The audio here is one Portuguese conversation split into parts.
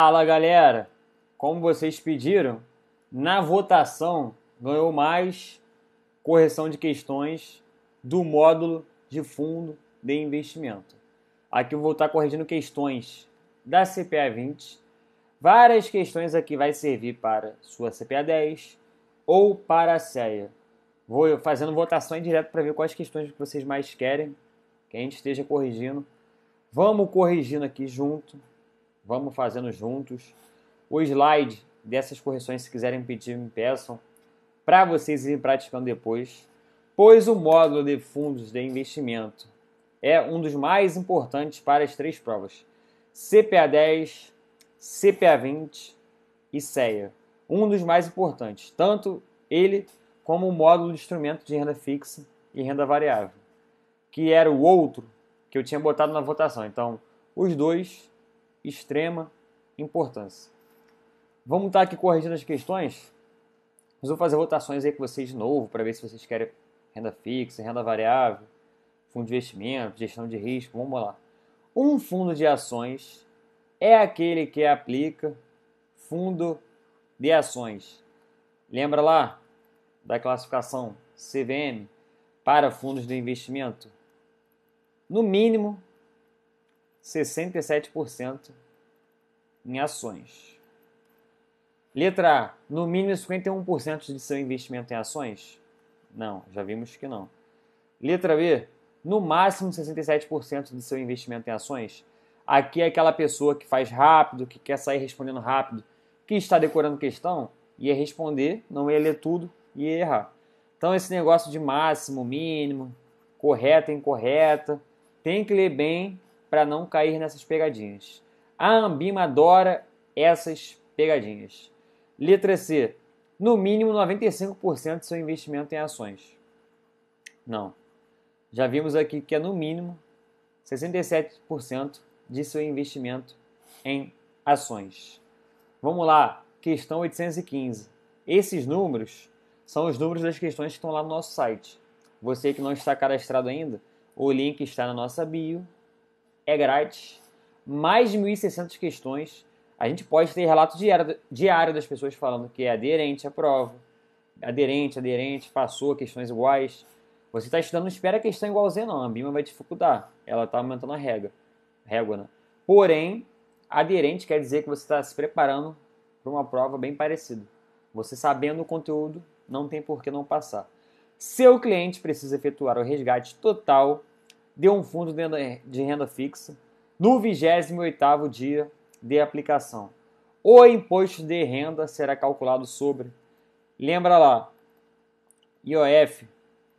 Fala galera, como vocês pediram, na votação ganhou mais correção de questões do módulo de fundo de investimento. Aqui eu vou estar corrigindo questões da CPA 20. Várias questões aqui vai servir para sua CPA 10 ou para a CEA. Vou fazendo votações direto para ver quais questões que vocês mais querem que a gente esteja corrigindo. Vamos corrigindo aqui junto vamos fazendo juntos. O slide dessas correções, se quiserem pedir, me peçam, para vocês irem praticando depois, pois o módulo de fundos de investimento é um dos mais importantes para as três provas: CPA 10, CPA 20 e CEA. Um dos mais importantes, tanto ele como o módulo de instrumento de renda fixa e renda variável, que era o outro que eu tinha botado na votação. Então, os dois extrema importância. Vamos estar tá aqui corrigindo as questões? Mas vou fazer rotações aí com vocês de novo para ver se vocês querem renda fixa, renda variável, fundo de investimento, gestão de risco. Vamos lá. Um fundo de ações é aquele que aplica fundo de ações. Lembra lá da classificação CVM para fundos de investimento? No mínimo 67% em ações. Letra A, no mínimo 51% de seu investimento em ações? Não, já vimos que não. Letra B, no máximo 67% de seu investimento em ações? Aqui é aquela pessoa que faz rápido, que quer sair respondendo rápido, que está decorando questão, ia responder, não ia ler tudo e ia errar. Então esse negócio de máximo, mínimo, correta, incorreta, tem que ler bem para não cair nessas pegadinhas. A Ambima adora essas pegadinhas. Letra C. No mínimo 95% do seu investimento em ações. Não. Já vimos aqui que é no mínimo 67% de seu investimento em ações. Vamos lá, questão 815. Esses números são os números das questões que estão lá no nosso site. Você que não está cadastrado ainda, o link está na nossa bio é grátis. Mais de 1.600 questões. A gente pode ter relato diário, das pessoas falando que é aderente à prova, aderente, aderente, passou, questões iguais. Você está estudando, não espera a questão igualzinha não, a BIMA vai dificultar, ela está aumentando a régua, régua. Né? Porém, aderente quer dizer que você está se preparando para uma prova bem parecida. Você sabendo o conteúdo, não tem por que não passar. Seu cliente precisa efetuar o resgate total de um fundo de renda fixa no 28º dia de aplicação. O imposto de renda será calculado sobre, lembra lá, IOF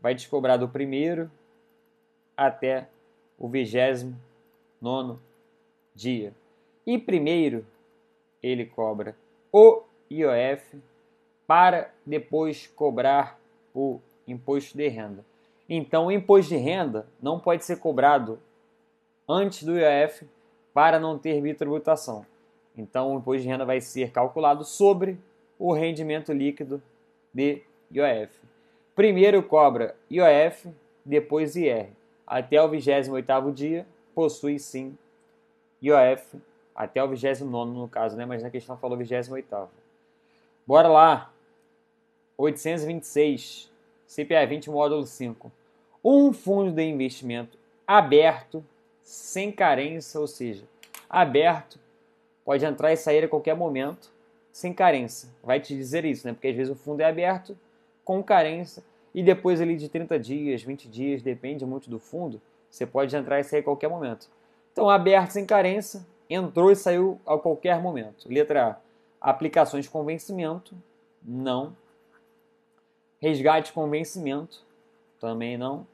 vai te cobrar do primeiro até o 29 dia. E primeiro ele cobra o IOF para depois cobrar o imposto de renda. Então, o imposto de renda não pode ser cobrado antes do IOF para não ter bitributação. Então, o imposto de renda vai ser calculado sobre o rendimento líquido de IOF. Primeiro cobra IOF, depois IR. Até o 28º dia possui sim IOF, até o 29 no caso, né? Mas na questão falou 28º. Bora lá. 826, CPA 20, módulo 5 um fundo de investimento aberto, sem carência, ou seja, aberto, pode entrar e sair a qualquer momento, sem carência. Vai te dizer isso, né? Porque às vezes o fundo é aberto com carência e depois ali de 30 dias, 20 dias, depende muito do fundo, você pode entrar e sair a qualquer momento. Então, aberto sem carência, entrou e saiu a qualquer momento. Letra A, aplicações com vencimento, não. Resgate com vencimento, também não.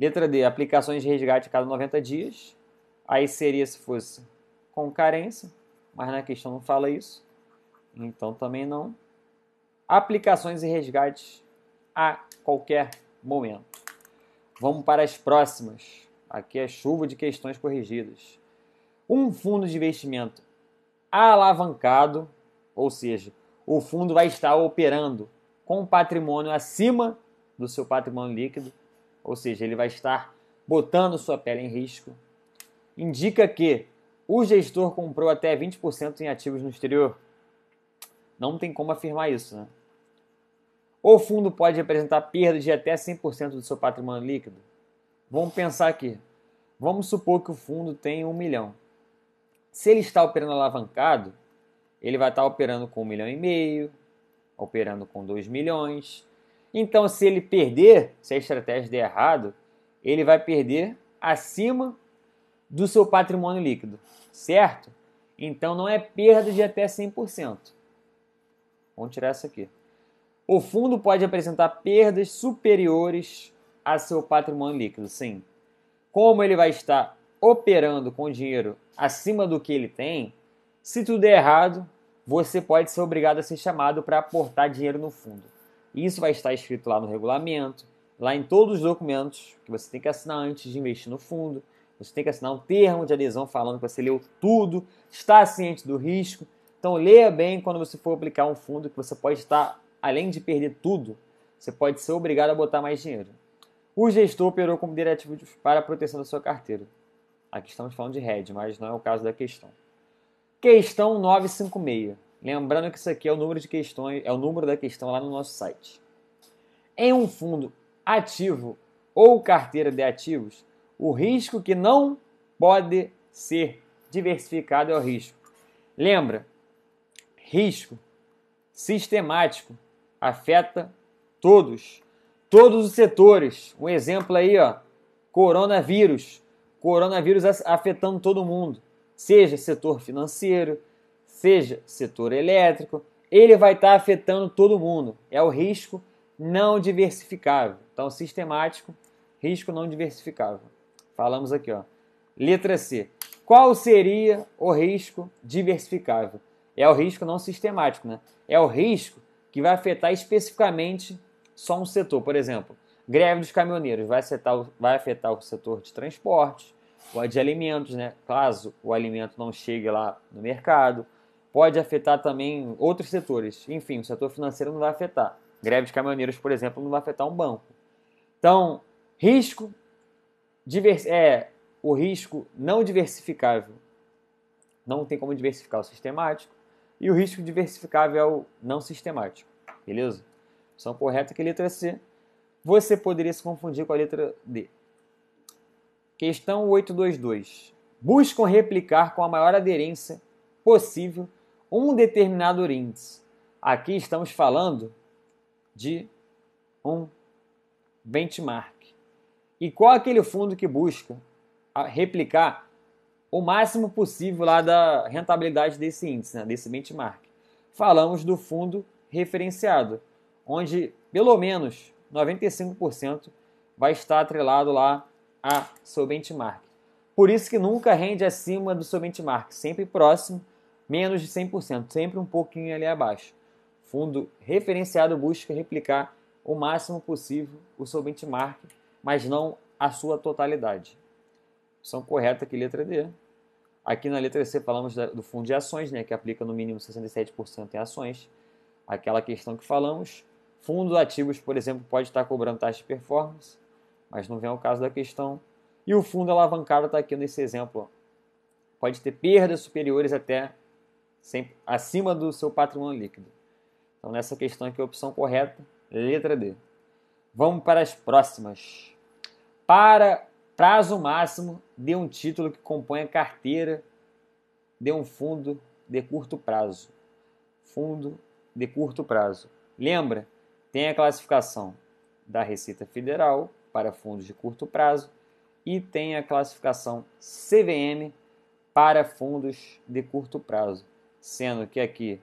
Letra D, aplicações de resgate a cada 90 dias. Aí seria se fosse com carência, mas na questão não fala isso. Então também não. Aplicações e resgates a qualquer momento. Vamos para as próximas. Aqui é chuva de questões corrigidas. Um fundo de investimento alavancado, ou seja, o fundo vai estar operando com patrimônio acima do seu patrimônio líquido ou seja, ele vai estar botando sua pele em risco, indica que o gestor comprou até 20% em ativos no exterior. Não tem como afirmar isso, né? O fundo pode representar perda de até 100% do seu patrimônio líquido. Vamos pensar aqui. Vamos supor que o fundo tem um milhão. Se ele está operando alavancado, ele vai estar operando com um milhão e meio, operando com 2 milhões, então, se ele perder, se a estratégia der errado, ele vai perder acima do seu patrimônio líquido, certo? Então, não é perda de até 100%. Vamos tirar essa aqui. O fundo pode apresentar perdas superiores a seu patrimônio líquido, sim. Como ele vai estar operando com dinheiro acima do que ele tem, se tudo der errado, você pode ser obrigado a ser chamado para aportar dinheiro no fundo isso vai estar escrito lá no regulamento, lá em todos os documentos que você tem que assinar antes de investir no fundo. Você tem que assinar um termo de adesão falando que você leu tudo, está ciente do risco. Então leia bem quando você for aplicar um fundo que você pode estar, além de perder tudo, você pode ser obrigado a botar mais dinheiro. O gestor operou como diretivo para a proteção da sua carteira. Aqui estamos falando de RED, mas não é o caso da questão. Questão 956. Lembrando que isso aqui é o número de questões, é o número da questão lá no nosso site. Em um fundo ativo ou carteira de ativos, o risco que não pode ser diversificado é o risco. Lembra, risco sistemático afeta todos, todos os setores. Um exemplo aí, ó, coronavírus. Coronavírus afetando todo mundo, seja setor financeiro, seja setor elétrico, ele vai estar tá afetando todo mundo. É o risco não diversificável. Então, sistemático, risco não diversificável. Falamos aqui, ó. Letra C. Qual seria o risco diversificável? É o risco não sistemático, né? É o risco que vai afetar especificamente só um setor. Por exemplo, greve dos caminhoneiros vai afetar, vai afetar o setor de transporte, ou de alimentos, né? Caso o alimento não chegue lá no mercado pode afetar também outros setores. Enfim, o setor financeiro não vai afetar. Greve de caminhoneiros, por exemplo, não vai afetar um banco. Então, risco é o risco não diversificável. Não tem como diversificar o sistemático. E o risco diversificável é o não sistemático. Beleza? São correta que letra C. Você poderia se confundir com a letra D. Questão 822. Buscam replicar com a maior aderência possível um determinado índice. Aqui estamos falando de um benchmark. E qual é aquele fundo que busca ah, replicar o máximo possível lá da rentabilidade desse índice, né, desse benchmark? Falamos do fundo referenciado, onde pelo menos 95% vai estar atrelado lá a seu benchmark. Por isso que nunca rende acima do seu benchmark, sempre próximo menos de 100%, sempre um pouquinho ali abaixo. Fundo referenciado busca replicar o máximo possível o seu benchmark, mas não a sua totalidade. São correta que letra D. Aqui na letra C falamos do fundo de ações, né, que aplica no mínimo 67% em ações. Aquela questão que falamos, fundo ativos, por exemplo, pode estar cobrando taxa de performance, mas não vem ao caso da questão. E o fundo alavancado está aqui nesse exemplo. Pode ter perdas superiores até sempre acima do seu patrimônio líquido. Então, nessa questão aqui, a opção correta, letra D. Vamos para as próximas. Para prazo máximo, de um título que compõe a carteira de um fundo de curto prazo. Fundo de curto prazo. Lembra, tem a classificação da Receita Federal para fundos de curto prazo e tem a classificação CVM para fundos de curto prazo sendo que aqui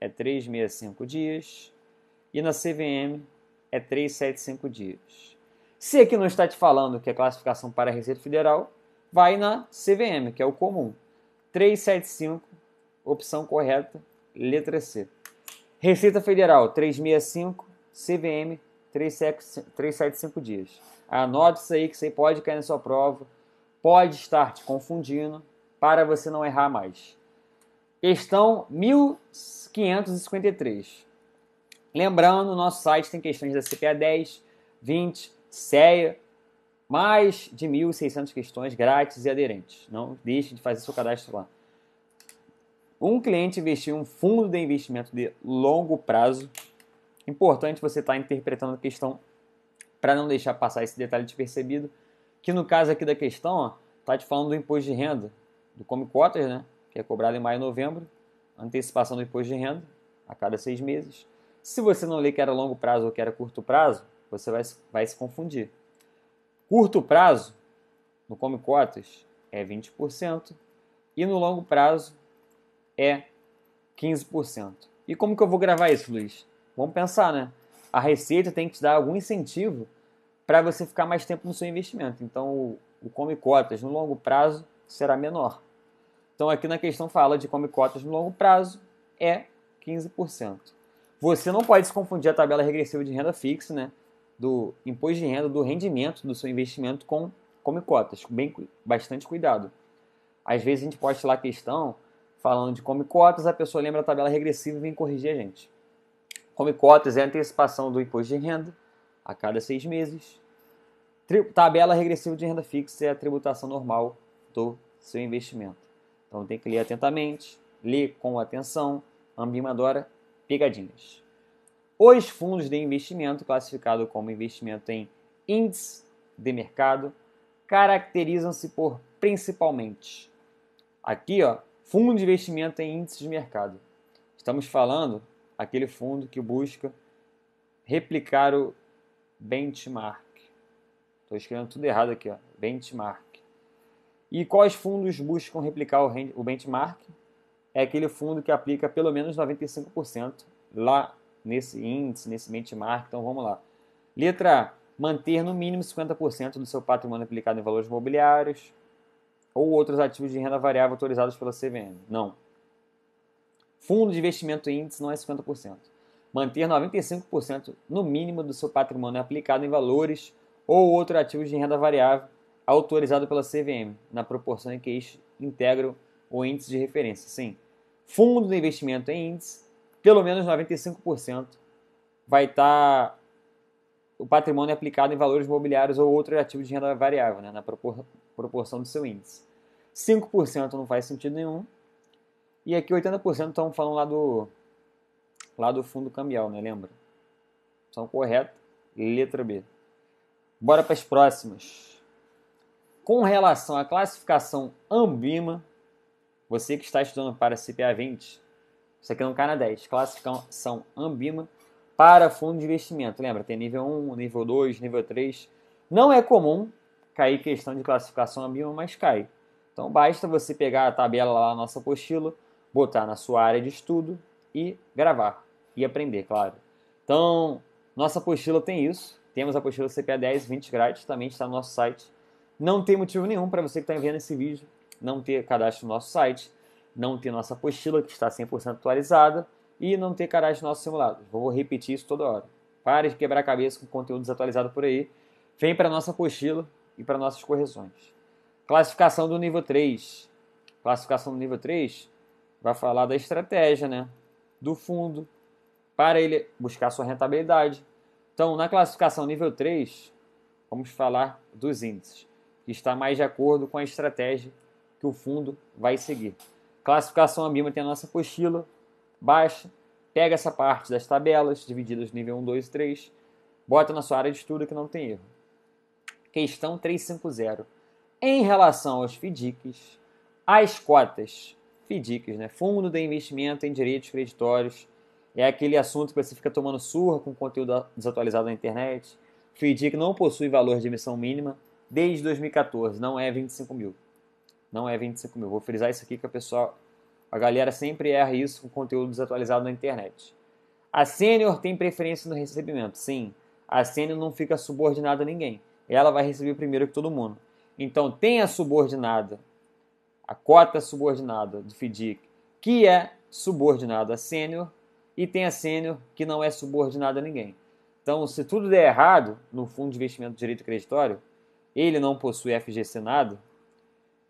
é 365 dias e na CVM é 375 dias. Se aqui não está te falando que é classificação para a Receita Federal, vai na CVM, que é o comum. 375, opção correta, letra C. Receita Federal 365, CVM 375 dias. Anote isso aí que você pode cair na sua prova, pode estar te confundindo para você não errar mais. Questão 1553. Lembrando, nosso site tem questões da CPA 10, 20, CEA, mais de 1.600 questões grátis e aderentes. Não deixe de fazer seu cadastro lá. Um cliente investiu em um fundo de investimento de longo prazo. Importante você estar tá interpretando a questão para não deixar passar esse detalhe despercebido. Que no caso aqui da questão, está tá te falando do imposto de renda, do Come Cotas, né? que é cobrado em maio e novembro, antecipação do imposto de renda a cada seis meses. Se você não lê que era longo prazo ou que era curto prazo, você vai, vai se confundir. Curto prazo, no Come Cotas, é 20% e no longo prazo é 15%. E como que eu vou gravar isso, Luiz? Vamos pensar, né? A Receita tem que te dar algum incentivo para você ficar mais tempo no seu investimento. Então, o, o Come Cotas no longo prazo será menor. Então aqui na questão fala de como cotas no longo prazo é 15%. Você não pode se confundir a tabela regressiva de renda fixa, né, do imposto de renda, do rendimento do seu investimento com come cotas, bem bastante cuidado. Às vezes a gente pode lá a questão falando de come cotas, a pessoa lembra a tabela regressiva e vem corrigir a gente. Come cotas é a antecipação do imposto de renda a cada seis meses. Tri tabela regressiva de renda fixa é a tributação normal do seu investimento. Então tem que ler atentamente, ler com atenção. Ambima adora pegadinhas. Os fundos de investimento, classificado como investimento em índice de mercado, caracterizam-se por principalmente. Aqui, ó, fundo de investimento em índice de mercado. Estamos falando aquele fundo que busca replicar o benchmark. Estou escrevendo tudo errado aqui, ó. Benchmark. E quais fundos buscam replicar o, o benchmark? É aquele fundo que aplica pelo menos 95% lá nesse índice, nesse benchmark. Então vamos lá. Letra A, manter no mínimo 50% do seu patrimônio aplicado em valores imobiliários ou outros ativos de renda variável autorizados pela CVM. Não. Fundo de investimento índice não é 50%. Manter 95% no mínimo do seu patrimônio aplicado em valores ou outros ativos de renda variável autorizado pela CVM, na proporção em que eles integram o índice de referência. Sim, fundo de investimento em índice, pelo menos 95% vai estar tá o patrimônio é aplicado em valores imobiliários ou outros ativos de renda variável, né, na propor proporção do seu índice. 5% não faz sentido nenhum. E aqui 80% estamos falando lá do, lá do fundo cambial, né? Lembra? São correto, letra B. Bora para as próximas. Com relação à classificação Ambima, você que está estudando para CPA 20, isso aqui não cai na 10. Classificação Ambima para fundo de investimento. Lembra, tem nível 1, nível 2, nível 3. Não é comum cair questão de classificação Ambima, mas cai. Então basta você pegar a tabela lá na nossa apostila, botar na sua área de estudo e gravar e aprender, claro. Então, nossa apostila tem isso. Temos a apostila CPA 10, 20 grátis, também está no nosso site não tem motivo nenhum para você que está vendo esse vídeo não ter cadastro no nosso site, não ter nossa apostila que está 100% atualizada e não ter cadastro no nosso simulado. Vou repetir isso toda hora. Pare de quebrar a cabeça com conteúdo desatualizado por aí. Vem para nossa apostila e para nossas correções. Classificação do nível 3. Classificação do nível 3 vai falar da estratégia, né? Do fundo, para ele buscar sua rentabilidade. Então, na classificação nível 3, vamos falar dos índices que está mais de acordo com a estratégia que o fundo vai seguir. Classificação ABIMA tem a nossa apostila baixa, pega essa parte das tabelas divididas nível 1, 2 e 3, bota na sua área de estudo que não tem erro. Questão 350. Em relação aos FDICs, as cotas FDICs, né? Fundo de Investimento em Direitos Creditórios, é aquele assunto que você fica tomando surra com conteúdo desatualizado na internet. FDIC não possui valor de emissão mínima, desde 2014. Não é 25 mil. Não é 25 mil. Vou frisar isso aqui que a pessoa, a galera sempre erra isso com conteúdo desatualizado na internet. A sênior tem preferência no recebimento. Sim, a sênior não fica subordinada a ninguém. Ela vai receber primeiro que todo mundo. Então, tem a subordinada, a cota subordinada do FDIC, que é subordinada a sênior, e tem a sênior que não é subordinada a ninguém. Então, se tudo der errado no fundo de investimento de direito creditório, ele não possui FGC nada,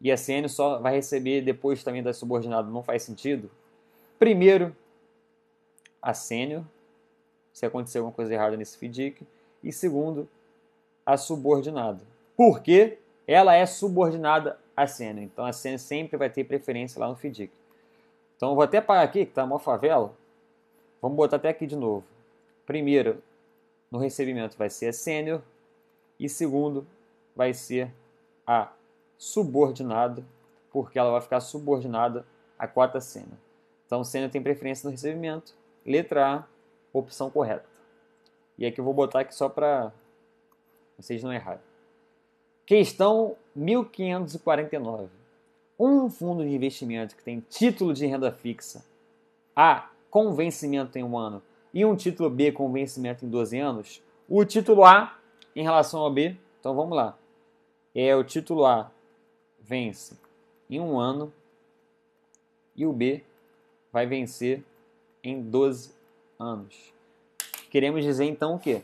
e a CN só vai receber depois também da subordinada, não faz sentido. Primeiro, a sênior, se acontecer alguma coisa errada nesse FDIC, e segundo, a subordinada. Porque ela é subordinada à sênior, então a sênior sempre vai ter preferência lá no FDIC. Então vou até parar aqui, que está uma favela. Vamos botar até aqui de novo. Primeiro, no recebimento vai ser a sênior e segundo, vai ser a subordinada, porque ela vai ficar subordinada à cota cena. Então, cena tem preferência no recebimento. Letra A, opção correta. E aqui eu vou botar aqui só para vocês não errarem. Questão 1549. Um fundo de investimento que tem título de renda fixa A com vencimento em um ano e um título B com vencimento em 12 anos, o título A em relação ao B, então vamos lá é o título A vence em um ano e o B vai vencer em 12 anos. Queremos dizer então o quê?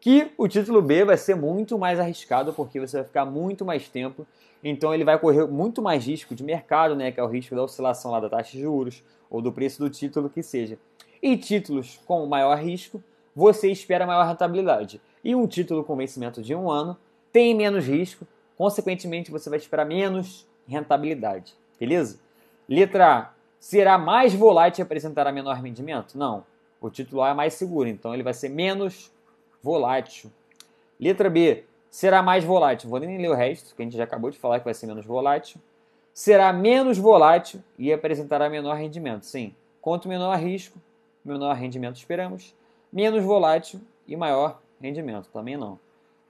Que o título B vai ser muito mais arriscado porque você vai ficar muito mais tempo, então ele vai correr muito mais risco de mercado, né, que é o risco da oscilação lá da taxa de juros ou do preço do título que seja. E títulos com maior risco, você espera maior rentabilidade. E um título com vencimento de um ano tem menos risco, Consequentemente, você vai esperar menos rentabilidade, beleza? Letra A. Será mais volátil e apresentará menor rendimento? Não. O título A é mais seguro, então ele vai ser menos volátil. Letra B. Será mais volátil? Vou nem ler o resto, que a gente já acabou de falar que vai ser menos volátil. Será menos volátil e apresentará menor rendimento. Sim. Quanto menor risco, menor rendimento esperamos. Menos volátil e maior rendimento. Também não.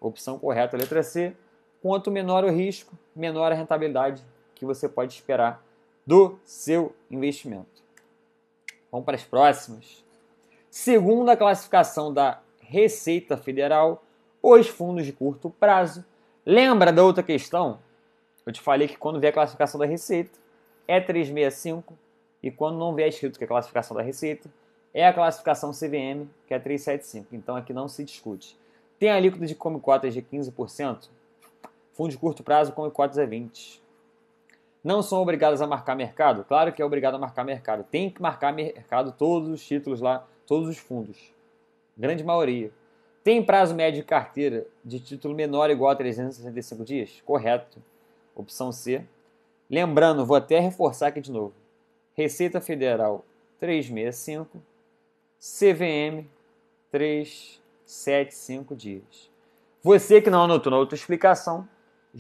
Opção correta, letra C quanto menor o risco, menor a rentabilidade que você pode esperar do seu investimento. Vamos para as próximas. Segundo a classificação da Receita Federal, os fundos de curto prazo. Lembra da outra questão? Eu te falei que quando vê a classificação da Receita é 365 e quando não vier escrito que é a classificação da Receita é a classificação CVM, que é 375. Então aqui não se discute. Tem a alíquota de como cotas de 15%? Fundo de curto prazo com cotas a 20. Não são obrigadas a marcar mercado? Claro que é obrigado a marcar mercado. Tem que marcar mercado todos os títulos lá, todos os fundos. Grande maioria. Tem prazo médio de carteira de título menor ou igual a 365 dias? Correto. Opção C. Lembrando, vou até reforçar aqui de novo. Receita Federal 365, CVM 375 dias. Você que não anotou na outra explicação,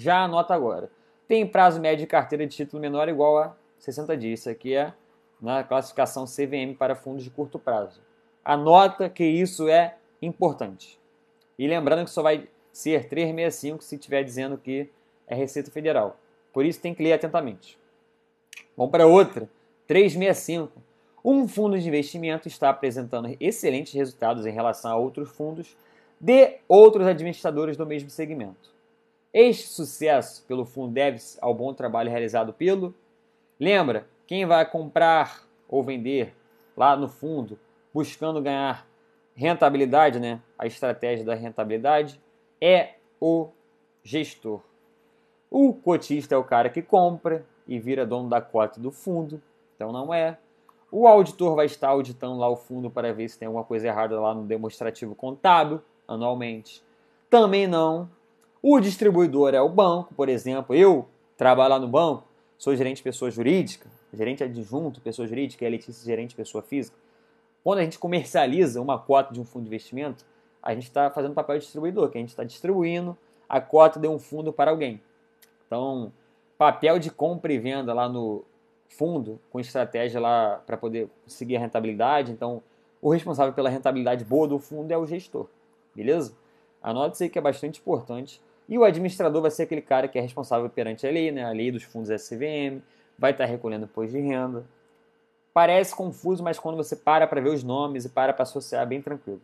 já anota agora. Tem prazo médio de carteira de título menor igual a 60 dias. Isso aqui é na classificação CVM para fundos de curto prazo. Anota que isso é importante. E lembrando que só vai ser 365 se estiver dizendo que é Receita Federal. Por isso tem que ler atentamente. Vamos para outra. 365. Um fundo de investimento está apresentando excelentes resultados em relação a outros fundos de outros administradores do mesmo segmento. Este sucesso pelo fundo deve-se ao bom trabalho realizado pelo. Lembra, quem vai comprar ou vender lá no fundo, buscando ganhar rentabilidade, né? A estratégia da rentabilidade é o gestor. O cotista é o cara que compra e vira dono da cota do fundo, então não é. O auditor vai estar auditando lá o fundo para ver se tem alguma coisa errada lá no demonstrativo contábil anualmente. Também não. O distribuidor é o banco, por exemplo. Eu trabalho lá no banco, sou gerente de pessoa jurídica, gerente adjunto, pessoa jurídica, e é a Letícia gerente de pessoa física. Quando a gente comercializa uma cota de um fundo de investimento, a gente está fazendo papel de distribuidor, que a gente está distribuindo a cota de um fundo para alguém. Então, papel de compra e venda lá no fundo, com estratégia lá para poder seguir a rentabilidade. Então, o responsável pela rentabilidade boa do fundo é o gestor, beleza? Anote isso aí que é bastante importante e o administrador vai ser aquele cara que é responsável perante a lei, né? a lei dos fundos SVM, vai estar tá recolhendo imposto de renda. Parece confuso, mas quando você para para ver os nomes e para para associar, é bem tranquilo.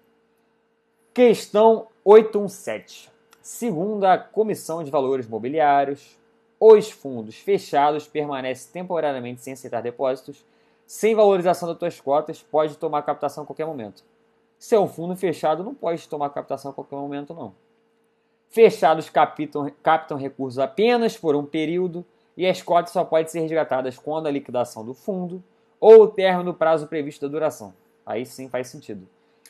Questão 817. Segundo a Comissão de Valores Mobiliários, os fundos fechados permanecem temporariamente sem aceitar depósitos, sem valorização das suas cotas, pode tomar captação a qualquer momento. Se é um fundo fechado, não pode tomar captação a qualquer momento, não. Fechados captam, captam recursos apenas por um período e as cotas só podem ser resgatadas quando a liquidação do fundo ou o término do prazo previsto da duração. Aí sim faz sentido.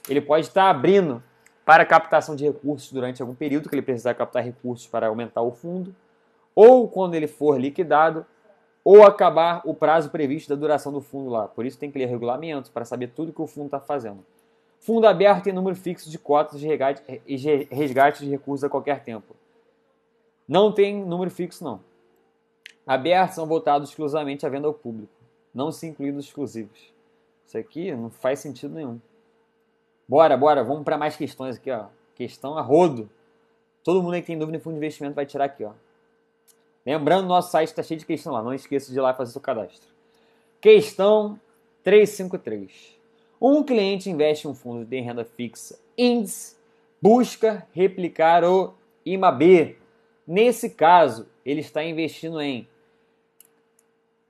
Ele pode estar abrindo para captação de recursos durante algum período que ele precisar captar recursos para aumentar o fundo, ou quando ele for liquidado, ou acabar o prazo previsto da duração do fundo lá. Por isso tem que ler regulamentos para saber tudo que o fundo está fazendo. Fundo aberto tem número fixo de cotas de resgate, de recursos a qualquer tempo. Não tem número fixo, não. Abertos são votados exclusivamente à venda ao público, não se os exclusivos. Isso aqui não faz sentido nenhum. Bora, bora, vamos para mais questões aqui, ó. Questão a rodo. Todo mundo aí que tem dúvida em fundo de investimento vai tirar aqui, ó. Lembrando, nosso site está cheio de questão lá. Não esqueça de ir lá fazer seu cadastro. Questão 353. Um cliente investe em um fundo de renda fixa índice, busca replicar o IMAB. Nesse caso, ele está investindo em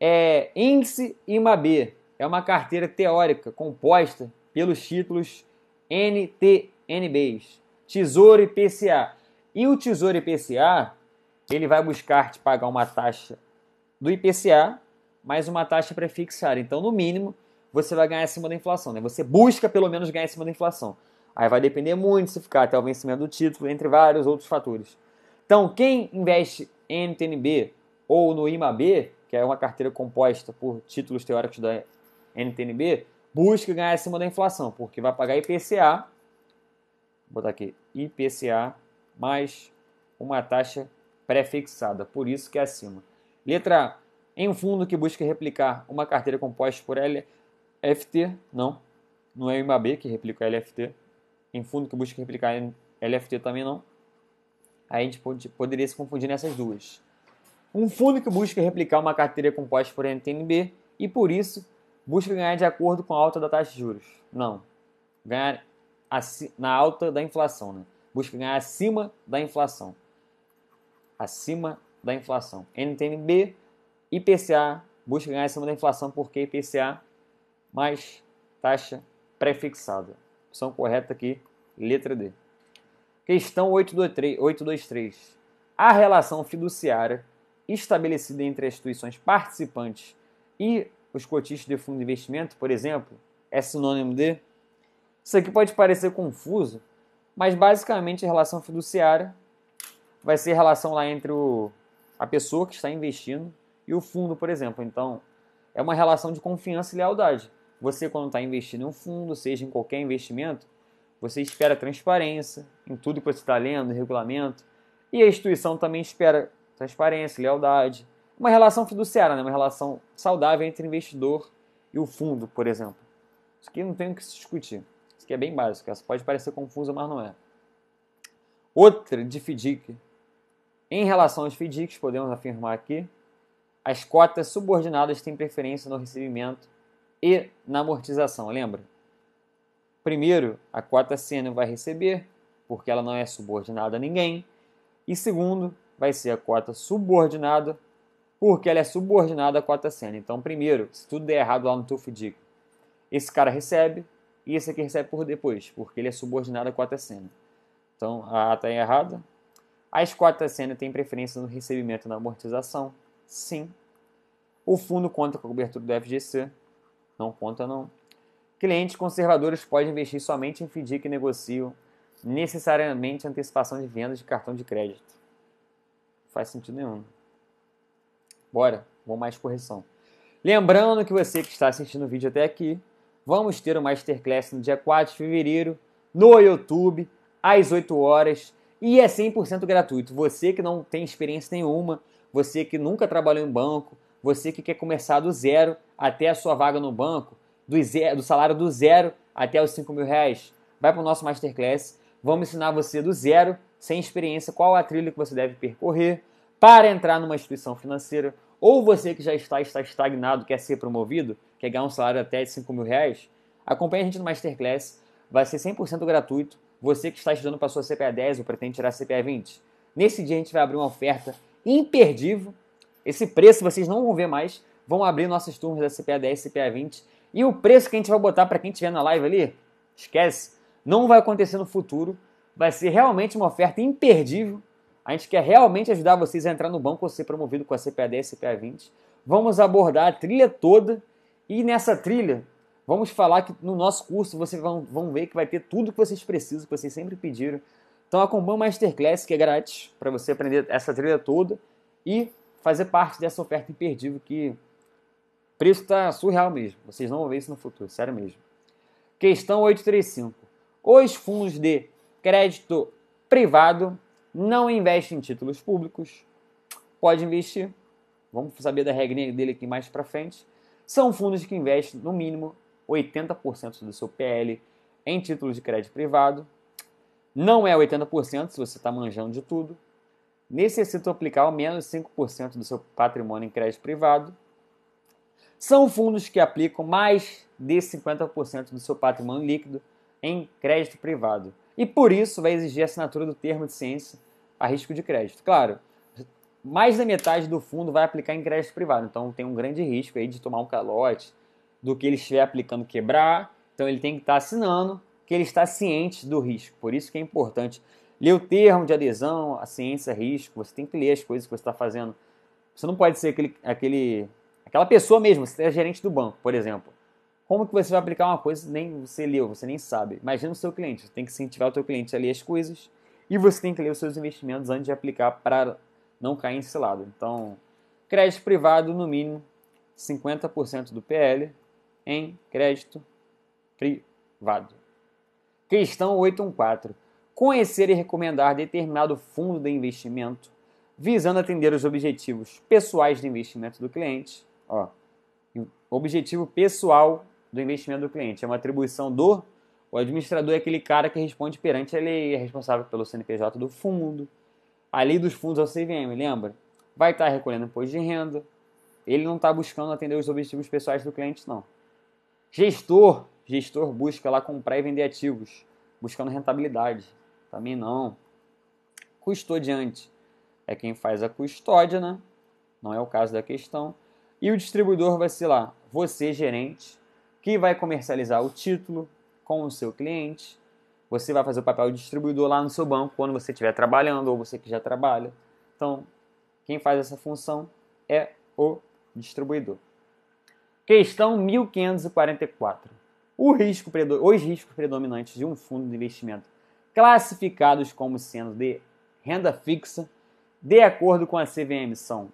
é, índice IMAB. É uma carteira teórica composta pelos títulos NTNBs, Tesouro IPCA. E o Tesouro IPCA, ele vai buscar te pagar uma taxa do IPCA mais uma taxa prefixada. Então, no mínimo, você vai ganhar acima da inflação, né? Você busca pelo menos ganhar acima da inflação. Aí vai depender muito se ficar até o vencimento do título, entre vários outros fatores. Então, quem investe em NTNB ou no IMAB, que é uma carteira composta por títulos teóricos da NTNB, busca ganhar acima da inflação, porque vai pagar IPCA, vou botar aqui, IPCA mais uma taxa pré-fixada, por isso que é acima. Letra A, em um fundo que busca replicar uma carteira composta por FT, não. Não é o IMAB que replica LFT. Em fundo que busca replicar LFT também não. Aí a gente pode, poderia se confundir nessas duas. Um fundo que busca replicar uma carteira composta por NTNB e, por isso, busca ganhar de acordo com a alta da taxa de juros. Não. Ganhar na alta da inflação, né? Busca ganhar acima da inflação. Acima da inflação. NTNB, IPCA, busca ganhar acima da inflação porque IPCA mais taxa prefixada. Opção correta aqui, letra D. Questão 823. 823. A relação fiduciária estabelecida entre as instituições participantes e os cotistas de fundo de investimento, por exemplo, é sinônimo de? Isso aqui pode parecer confuso, mas basicamente a relação fiduciária vai ser a relação lá entre o, a pessoa que está investindo e o fundo, por exemplo. Então, é uma relação de confiança e lealdade. Você, quando está investindo em um fundo, seja em qualquer investimento, você espera transparência em tudo que você está lendo, regulamento. E a instituição também espera transparência, lealdade. Uma relação fiduciária, né? uma relação saudável entre o investidor e o fundo, por exemplo. Isso aqui não tem o que se discutir. Isso aqui é bem básico. Essa pode parecer confusa, mas não é. Outra de FDIC. Em relação aos FDICs, podemos afirmar aqui, as cotas subordinadas têm preferência no recebimento e na amortização, lembra? Primeiro, a cota cena vai receber, porque ela não é subordinada a ninguém. E segundo, vai ser a cota subordinada, porque ela é subordinada à cota cena Então, primeiro, se tudo der errado lá no Tufidico esse cara recebe e esse aqui recebe por depois, porque ele é subordinado à cota cena Então, a A está errada. As cotas sênior têm preferência no recebimento e na amortização? Sim. O fundo conta com a cobertura do FGC? Não conta, não. Clientes conservadores podem investir somente em FDIC que negociam necessariamente antecipação de vendas de cartão de crédito. Não faz sentido nenhum. Bora, vou mais correção. Lembrando que você que está assistindo o vídeo até aqui, vamos ter o Masterclass no dia 4 de fevereiro no YouTube, às 8 horas, e é 100% gratuito. Você que não tem experiência nenhuma, você que nunca trabalhou em banco, você que quer começar do zero até a sua vaga no banco, do, zero, do salário do zero até os 5 mil reais, vai para o nosso Masterclass. Vamos ensinar você do zero, sem experiência, qual a trilha que você deve percorrer para entrar numa instituição financeira. Ou você que já está, está estagnado, quer ser promovido, quer ganhar um salário até de 5 mil reais, acompanhe a gente no Masterclass. Vai ser 100% gratuito. Você que está estudando para sua CPA 10 ou pretende tirar a CPA 20. Nesse dia a gente vai abrir uma oferta imperdível esse preço vocês não vão ver mais. Vão abrir nossas turmas da CPA 10 CPA 20. E o preço que a gente vai botar para quem estiver na live ali, esquece. Não vai acontecer no futuro. Vai ser realmente uma oferta imperdível. A gente quer realmente ajudar vocês a entrar no banco ou ser promovido com a CPA 10 CPA 20. Vamos abordar a trilha toda. E nessa trilha, Vamos falar que no nosso curso vocês vão, vão ver que vai ter tudo que vocês precisam, que vocês sempre pediram. Então acompanhe o Masterclass, que é grátis, para você aprender essa trilha toda. E fazer parte dessa oferta imperdível que preço está surreal mesmo. Vocês não vão ver isso no futuro, sério mesmo. Questão 835. Os fundos de crédito privado não investem em títulos públicos. Pode investir. Vamos saber da regrinha dele aqui mais para frente. São fundos que investem no mínimo 80% do seu PL em títulos de crédito privado. Não é 80% se você está manjando de tudo necessitam aplicar ao menos 5% do seu patrimônio em crédito privado. São fundos que aplicam mais de 50% do seu patrimônio líquido em crédito privado. E por isso vai exigir a assinatura do termo de ciência a risco de crédito. Claro, mais da metade do fundo vai aplicar em crédito privado, então tem um grande risco aí de tomar um calote, do que ele estiver aplicando quebrar. Então ele tem que estar assinando que ele está ciente do risco. Por isso que é importante ler o termo de adesão, a ciência é risco, você tem que ler as coisas que você está fazendo. Você não pode ser aquele, aquele, aquela pessoa mesmo, você é gerente do banco, por exemplo. Como que você vai aplicar uma coisa que nem você leu, você nem sabe? Imagina o seu cliente, você tem que incentivar o seu cliente a ler as coisas e você tem que ler os seus investimentos antes de aplicar para não cair em cilado. Então, crédito privado, no mínimo, 50% do PL em crédito privado. Questão 814 conhecer e recomendar determinado fundo de investimento, visando atender os objetivos pessoais de investimento do cliente. Ó, objetivo pessoal do investimento do cliente é uma atribuição do o administrador é aquele cara que responde perante a lei, é responsável pelo CNPJ do fundo, a lei dos fundos ao CVM, lembra? Vai estar tá recolhendo imposto de renda. Ele não está buscando atender os objetivos pessoais do cliente, não. Gestor, gestor busca lá comprar e vender ativos, buscando rentabilidade. Para mim, não. Custodiante é quem faz a custódia, né? Não é o caso da questão. E o distribuidor vai ser lá, você, gerente, que vai comercializar o título com o seu cliente. Você vai fazer o papel de distribuidor lá no seu banco quando você estiver trabalhando ou você que já trabalha. Então, quem faz essa função é o distribuidor. Questão 1544. O risco, os riscos predominantes de um fundo de investimento classificados como sendo de renda fixa, de acordo com a CVM, são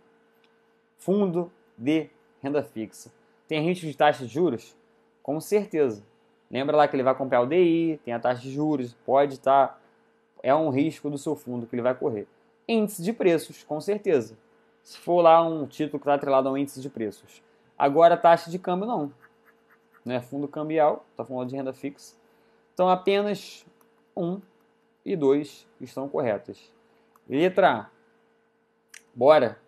fundo de renda fixa. Tem risco de taxa de juros? Com certeza. Lembra lá que ele vai comprar o DI, tem a taxa de juros, pode estar. Tá, é um risco do seu fundo que ele vai correr. Índice de preços, com certeza. Se for lá um título que está atrelado a um índice de preços. Agora, taxa de câmbio, não. Não é fundo cambial, está falando de renda fixa. Então, apenas um e 2 estão corretas. Letra A. Bora.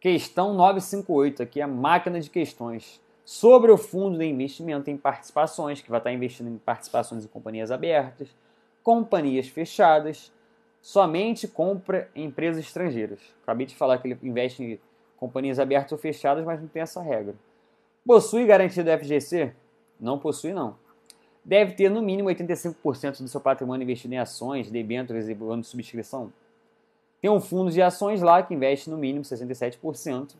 Questão 958, aqui é a máquina de questões. Sobre o fundo de investimento em participações, que vai estar investindo em participações em companhias abertas, companhias fechadas, somente compra empresas estrangeiras. Acabei de falar que ele investe em companhias abertas ou fechadas, mas não tem essa regra. Possui garantia do FGC? Não possui, não deve ter no mínimo 85% do seu patrimônio investido em ações, debêntures e bônus de subscrição. Tem um fundo de ações lá que investe no mínimo 67%,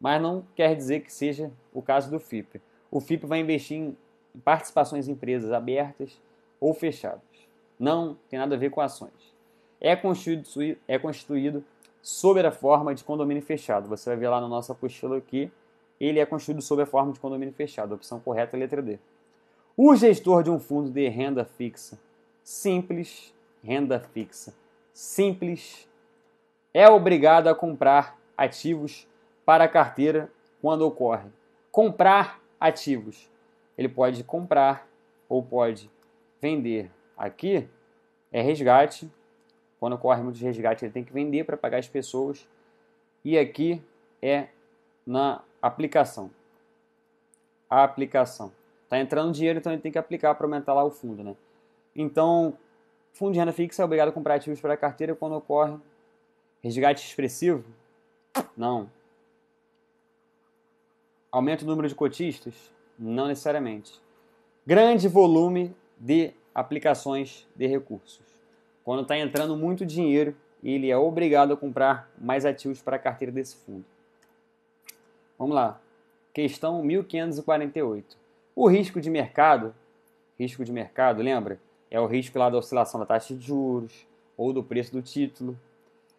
mas não quer dizer que seja o caso do FIP. O FIP vai investir em participações em empresas abertas ou fechadas. Não tem nada a ver com ações. É constituído, é constituído sob a forma de condomínio fechado. Você vai ver lá na nossa apostila que ele é constituído sob a forma de condomínio fechado. A opção correta é a letra D. O gestor de um fundo de renda fixa simples, renda fixa simples, é obrigado a comprar ativos para a carteira quando ocorre. Comprar ativos. Ele pode comprar ou pode vender. Aqui é resgate. Quando ocorre muito resgate, ele tem que vender para pagar as pessoas. E aqui é na aplicação. A aplicação. Tá entrando dinheiro, então ele tem que aplicar para aumentar lá o fundo, né? Então, fundo de renda fixa é obrigado a comprar ativos para a carteira quando ocorre resgate expressivo? Não. Aumenta o número de cotistas? Não necessariamente. Grande volume de aplicações de recursos. Quando está entrando muito dinheiro, ele é obrigado a comprar mais ativos para a carteira desse fundo. Vamos lá. Questão 1548. O risco de mercado, risco de mercado, lembra? É o risco lá da oscilação da taxa de juros ou do preço do título.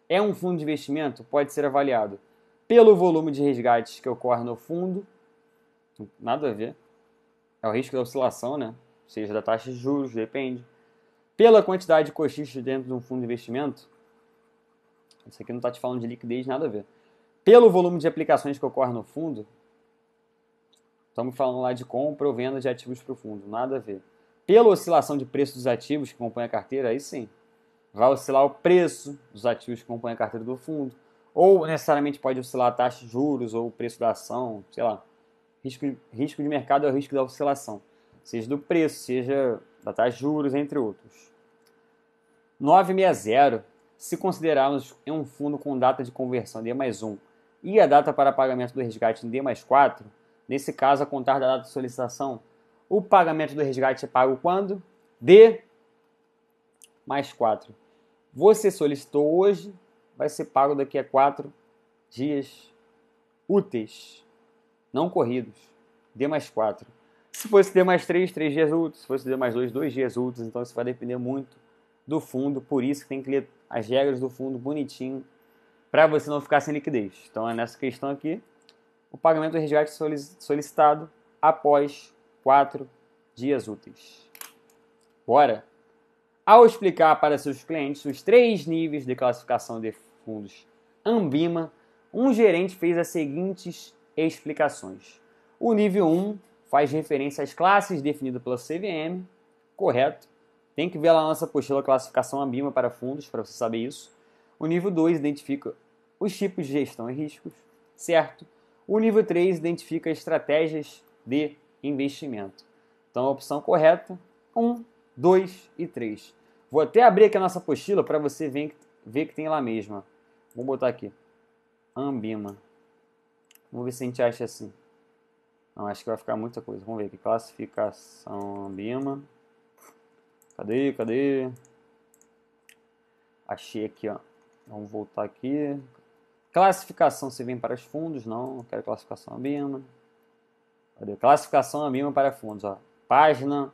É um fundo de investimento? Pode ser avaliado pelo volume de resgates que ocorre no fundo, nada a ver. É o risco da oscilação, né? Ou seja da taxa de juros, depende. Pela quantidade de coxistas dentro de um fundo de investimento, isso aqui não está te falando de liquidez, nada a ver. Pelo volume de aplicações que ocorre no fundo, Estamos falando lá de compra ou venda de ativos profundos, nada a ver. Pela oscilação de preço dos ativos que compõem a carteira, aí sim. Vai oscilar o preço dos ativos que compõem a carteira do fundo, ou necessariamente pode oscilar a taxa de juros ou o preço da ação, sei lá. Risco de, risco de mercado é o risco da oscilação, seja do preço, seja da taxa de juros, entre outros. 960, se considerarmos um fundo com data de conversão D mais 1 e a data para pagamento do resgate em D mais 4, Nesse caso, a contar da data de solicitação, o pagamento do resgate é pago quando? D mais 4. Você solicitou hoje, vai ser pago daqui a 4 dias úteis, não corridos. D mais 4. Se fosse D mais 3, 3 dias úteis. Se fosse D mais 2, 2 dias úteis. Então isso vai depender muito do fundo. Por isso que tem que ler as regras do fundo bonitinho para você não ficar sem liquidez. Então é nessa questão aqui o pagamento do resgate solicitado após quatro dias úteis. Bora! Ao explicar para seus clientes os três níveis de classificação de fundos Ambima, um gerente fez as seguintes explicações. O nível 1 faz referência às classes definidas pela CVM, correto? Tem que ver lá a nossa postela classificação Ambima para fundos, para você saber isso. O nível 2 identifica os tipos de gestão e riscos, certo? O nível 3 identifica estratégias de investimento. Então, a opção correta, 1, 2 e 3. Vou até abrir aqui a nossa apostila para você ver, ver que tem lá mesma. Vou botar aqui. Ambima. Vamos ver se a gente acha assim. Não, acho que vai ficar muita coisa. Vamos ver aqui. Classificação Ambima. Cadê? Cadê? Achei aqui, ó. Vamos voltar aqui. Classificação se vem para os fundos, não, quero classificação ABIMA. Cadê? Classificação ABIMA para fundos, ó. Página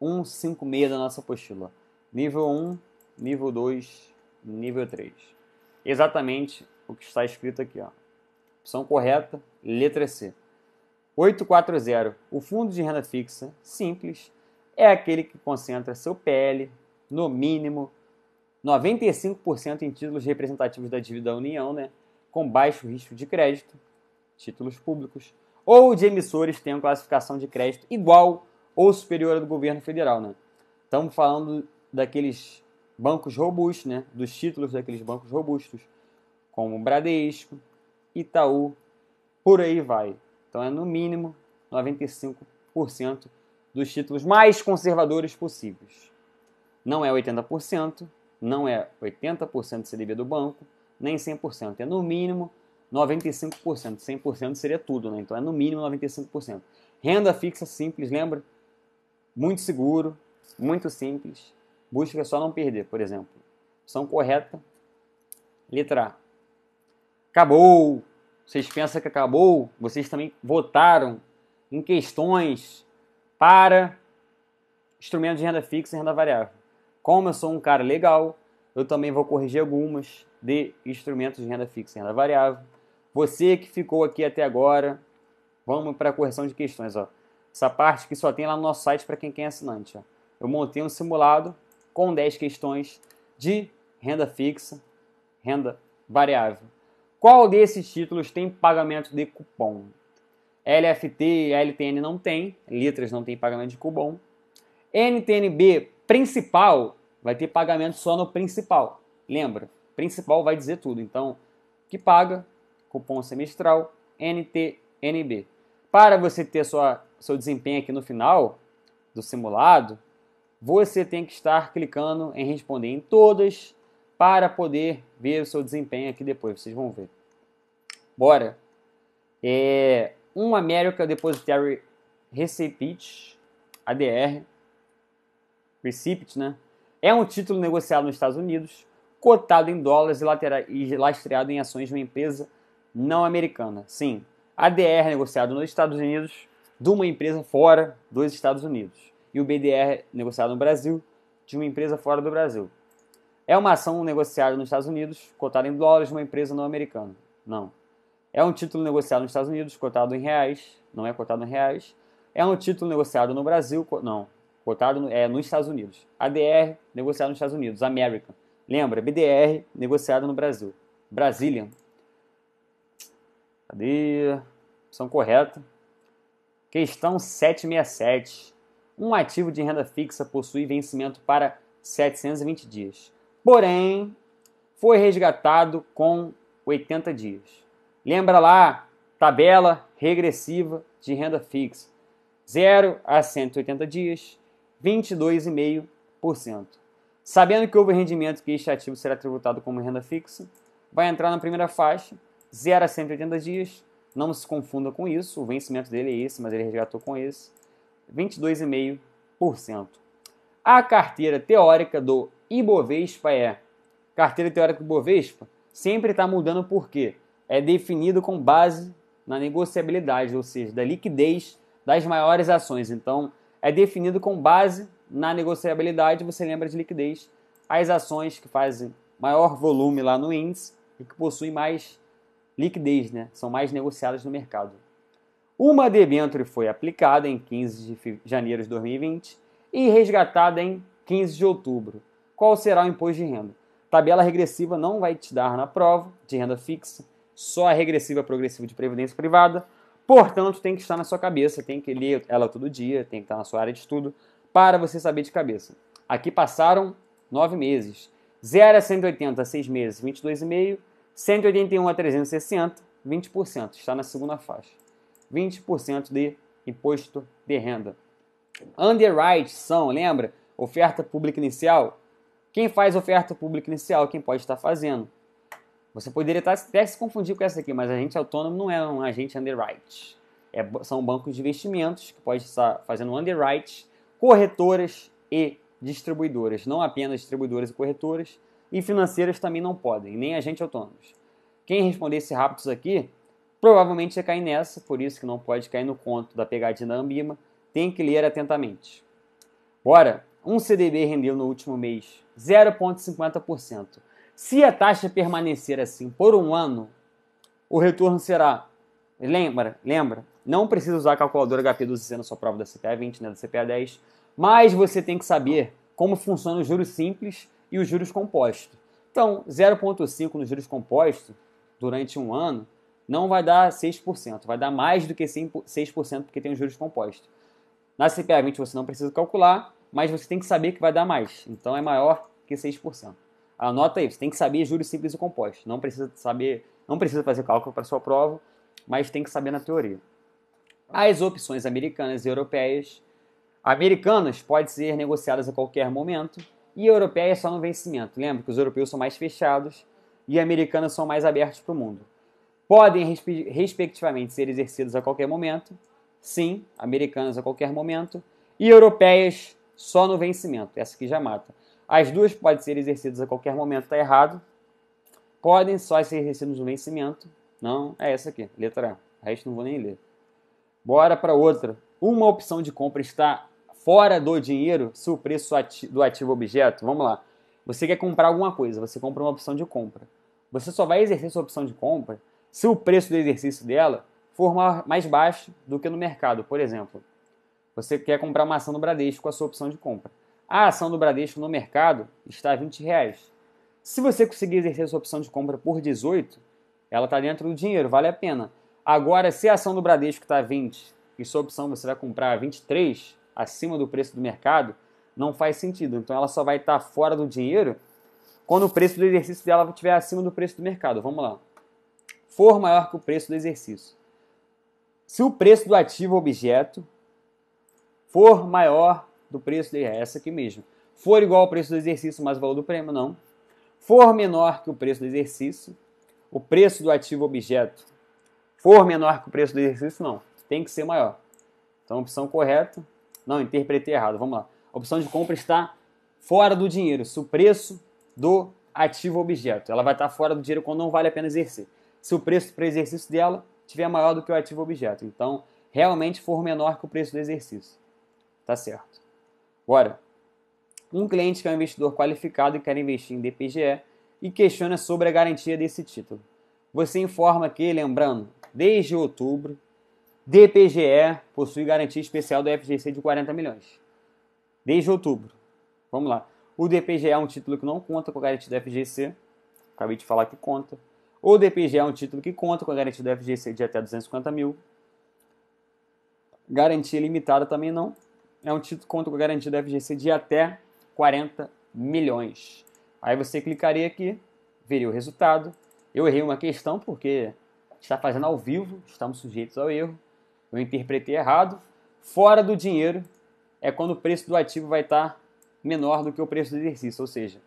156 da nossa apostila. Nível 1, nível 2, nível 3. Exatamente o que está escrito aqui, ó. Opção correta, letra C. 840. O fundo de renda fixa, simples, é aquele que concentra seu PL, no mínimo, 95% em títulos representativos da dívida da União, né? com baixo risco de crédito, títulos públicos, ou de emissores tenham classificação de crédito igual ou superior à do governo federal. Né? Estamos falando daqueles bancos robustos, né? dos títulos daqueles bancos robustos, como Bradesco, Itaú, por aí vai. Então é no mínimo 95% dos títulos mais conservadores possíveis. Não é 80%, não é 80% de CDB do banco, nem 100%. É no mínimo 95%. 100% seria tudo, né? Então é no mínimo 95%. Renda fixa simples, lembra? Muito seguro, muito simples. Busca só não perder, por exemplo. Opção correta, letra A. Acabou! Vocês pensam que acabou? Vocês também votaram em questões para instrumentos de renda fixa e renda variável. Como eu sou um cara legal, eu também vou corrigir algumas de instrumentos de renda fixa e renda variável. Você que ficou aqui até agora, vamos para a correção de questões. Ó. Essa parte que só tem lá no nosso site para quem é assinante. Ó. Eu montei um simulado com 10 questões de renda fixa, renda variável. Qual desses títulos tem pagamento de cupom? LFT, LTN não tem, Litras não tem pagamento de cupom. NTNB principal vai ter pagamento só no principal. Lembra, principal vai dizer tudo. Então, que paga, cupom semestral, NTNB. Para você ter sua, seu desempenho aqui no final do simulado, você tem que estar clicando em responder em todas para poder ver o seu desempenho aqui depois. Vocês vão ver. Bora! É um America Depository Receipt, ADR, Receipt, né? É um título negociado nos Estados Unidos, cotado em dólares e lastreado em ações de uma empresa não americana. Sim, ADR negociado nos Estados Unidos de uma empresa fora dos Estados Unidos e o BDR negociado no Brasil de uma empresa fora do Brasil. É uma ação negociada nos Estados Unidos, cotada em dólares de uma empresa não americana. Não. É um título negociado nos Estados Unidos, cotado em reais. Não é cotado em reais. É um título negociado no Brasil. Não. Cotado é, nos Estados Unidos. ADR, negociado nos Estados Unidos. American. Lembra? BDR, negociado no Brasil. Brazilian. Cadê? Opção correta. Questão 767. Um ativo de renda fixa possui vencimento para 720 dias. Porém, foi resgatado com 80 dias. Lembra lá, tabela regressiva de renda fixa. 0 a 180 dias, 22,5%. Sabendo que houve rendimento que este ativo será tributado como renda fixa, vai entrar na primeira faixa, 0 a 180 dias. Não se confunda com isso, o vencimento dele é esse, mas ele resgatou com esse. 22,5%. A carteira teórica do Ibovespa é. Carteira teórica do Ibovespa sempre está mudando porque é definido com base na negociabilidade, ou seja, da liquidez das maiores ações. Então, é definido com base na negociabilidade, você lembra de liquidez, as ações que fazem maior volume lá no índice e que possuem mais liquidez, né? são mais negociadas no mercado. Uma debênture foi aplicada em 15 de janeiro de 2020 e resgatada em 15 de outubro. Qual será o imposto de renda? Tabela regressiva não vai te dar na prova de renda fixa, só a regressiva progressiva de previdência privada. Portanto, tem que estar na sua cabeça, tem que ler ela todo dia, tem que estar na sua área de estudo, para você saber de cabeça. Aqui passaram nove meses. 0 é a 180, 6 meses, 22,5%. 181 a 360, 20%. Está na segunda faixa. 20% de imposto de renda. Underwrites são, lembra? Oferta pública inicial. Quem faz oferta pública inicial? Quem pode estar fazendo? Você poderia até se confundir com essa aqui, mas agente autônomo não é um agente underwrite. É, são bancos de investimentos que podem estar fazendo underwrite, corretoras e distribuidoras, não apenas distribuidoras e corretoras, e financeiras também não podem, nem agentes autônomos. Quem respondesse rápido aqui, provavelmente ia cair nessa, por isso que não pode cair no conto da pegadinha da Ambima, tem que ler atentamente. Bora! Um CDB rendeu no último mês 0,50%. Se a taxa permanecer assim por um ano, o retorno será, lembra, lembra, não precisa usar a calculadora HP12C na sua prova da CPA 20, é né, da CPA 10, é mas você tem que saber como funciona os juros simples e os juros compostos. Então, 0,5 nos juros compostos durante um ano não vai dar 6%, vai dar mais do que 6% porque tem os juros compostos. Na CPA 20 você não precisa calcular, mas você tem que saber que vai dar mais, então é maior que 6%. Anota aí, você tem que saber juros simples e compostos. Não precisa saber, não precisa fazer cálculo para sua prova, mas tem que saber na teoria. As opções americanas e europeias. Americanas podem ser negociadas a qualquer momento e europeias só no vencimento. Lembra que os europeus são mais fechados e americanas são mais abertos para o mundo. Podem, respectivamente, ser exercidas a qualquer momento. Sim, americanas a qualquer momento. E europeias só no vencimento. Essa aqui já mata. As duas podem ser exercidas a qualquer momento, está errado. Podem só ser exercidas no vencimento. Não, é essa aqui, letra A. O resto não vou nem ler. Bora para outra. Uma opção de compra está fora do dinheiro se o preço do ativo objeto. Vamos lá. Você quer comprar alguma coisa, você compra uma opção de compra. Você só vai exercer sua opção de compra se o preço do exercício dela for mais baixo do que no mercado. Por exemplo, você quer comprar uma ação do Bradesco com a sua opção de compra a ação do Bradesco no mercado está a 20 reais. Se você conseguir exercer sua opção de compra por 18, ela está dentro do dinheiro, vale a pena. Agora, se a ação do Bradesco está a 20 e sua opção você vai comprar a 23, acima do preço do mercado, não faz sentido. Então ela só vai estar tá fora do dinheiro quando o preço do exercício dela estiver acima do preço do mercado. Vamos lá. For maior que o preço do exercício. Se o preço do ativo objeto for maior do preço dele, é essa aqui mesmo. For igual ao preço do exercício mais o valor do prêmio, não. For menor que o preço do exercício, o preço do ativo objeto for menor que o preço do exercício, não. Tem que ser maior. Então, opção correta. Não, interpretei errado. Vamos lá. A opção de compra está fora do dinheiro, se o preço do ativo objeto. Ela vai estar fora do dinheiro quando não vale a pena exercer. Se o preço para exercício dela tiver maior do que o ativo objeto. Então, realmente for menor que o preço do exercício. Tá certo. Agora, um cliente que é um investidor qualificado e quer investir em DPGE e questiona sobre a garantia desse título. Você informa que, lembrando, desde outubro, DPGE possui garantia especial do FGC de 40 milhões. Desde outubro. Vamos lá. O DPGE é um título que não conta com a garantia do FGC. Acabei de falar que conta. O DPGE é um título que conta com a garantia do FGC de até 250 mil. Garantia limitada também não é um título contra garantido da FGC de até 40 milhões. Aí você clicaria aqui, veria o resultado. Eu errei uma questão porque está fazendo ao vivo, estamos sujeitos ao erro. Eu interpretei errado. Fora do dinheiro é quando o preço do ativo vai estar menor do que o preço do exercício, ou seja,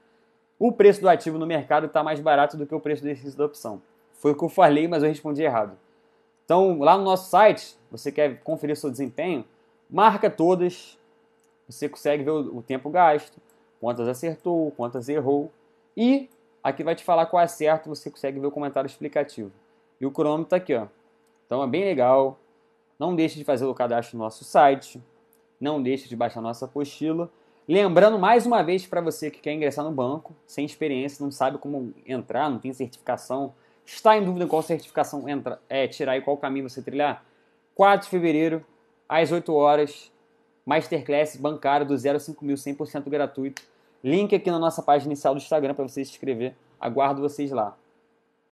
o preço do ativo no mercado está mais barato do que o preço do exercício da opção. Foi o que eu falei, mas eu respondi errado. Então, lá no nosso site, você quer conferir seu desempenho? Marca todas, você consegue ver o tempo gasto, quantas acertou, quantas errou. E aqui vai te falar qual é certo, você consegue ver o comentário explicativo. E o cronômetro está aqui, ó. Então é bem legal. Não deixe de fazer o cadastro no nosso site. Não deixe de baixar nossa apostila. Lembrando mais uma vez para você que quer ingressar no banco, sem experiência, não sabe como entrar, não tem certificação, está em dúvida qual certificação entra, é, tirar e qual caminho você trilhar. 4 de fevereiro às 8 horas, Masterclass bancário do 05.000, mil, 100% gratuito. Link aqui na nossa página inicial do Instagram para você se inscrever. Aguardo vocês lá.